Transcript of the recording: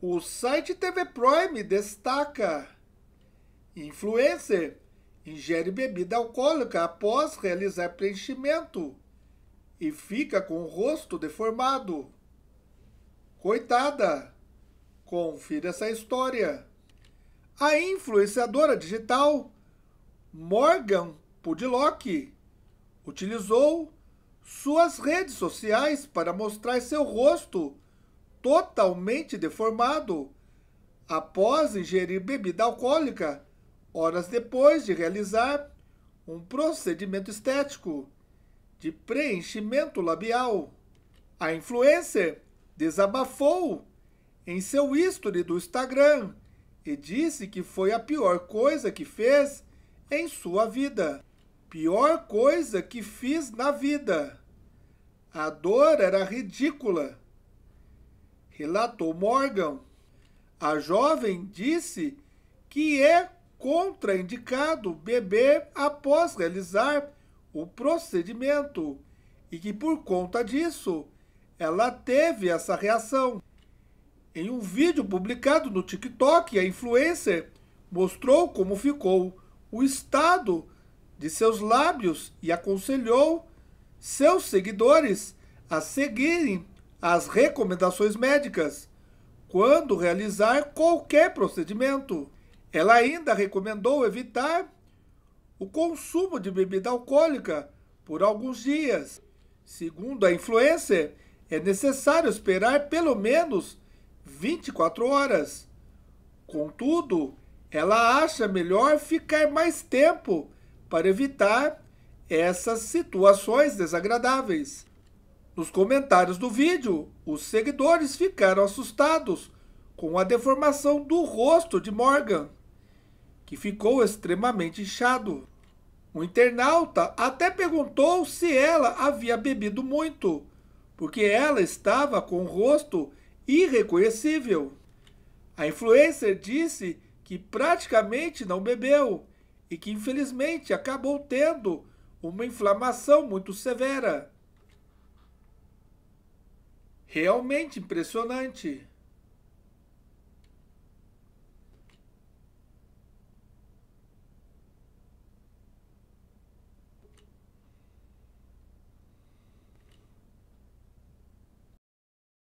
O site TV Prime destaca: influencer ingere bebida alcoólica após realizar preenchimento e fica com o rosto deformado. Coitada! Confira essa história. A influenciadora digital Morgan Pudlock utilizou suas redes sociais para mostrar seu rosto totalmente deformado após ingerir bebida alcoólica, horas depois de realizar um procedimento estético de preenchimento labial. A influencer desabafou em seu history do Instagram e disse que foi a pior coisa que fez em sua vida. Pior coisa que fiz na vida. A dor era ridícula relatou Morgan. A jovem disse que é contraindicado beber após realizar o procedimento e que por conta disso ela teve essa reação. Em um vídeo publicado no TikTok, a influencer mostrou como ficou o estado de seus lábios e aconselhou seus seguidores a seguirem as recomendações médicas quando realizar qualquer procedimento. Ela ainda recomendou evitar o consumo de bebida alcoólica por alguns dias. Segundo a influencer, é necessário esperar pelo menos 24 horas. Contudo, ela acha melhor ficar mais tempo para evitar essas situações desagradáveis. Nos comentários do vídeo, os seguidores ficaram assustados com a deformação do rosto de Morgan, que ficou extremamente inchado. O internauta até perguntou se ela havia bebido muito, porque ela estava com o rosto irreconhecível. A influencer disse que praticamente não bebeu e que infelizmente acabou tendo uma inflamação muito severa realmente impressionante.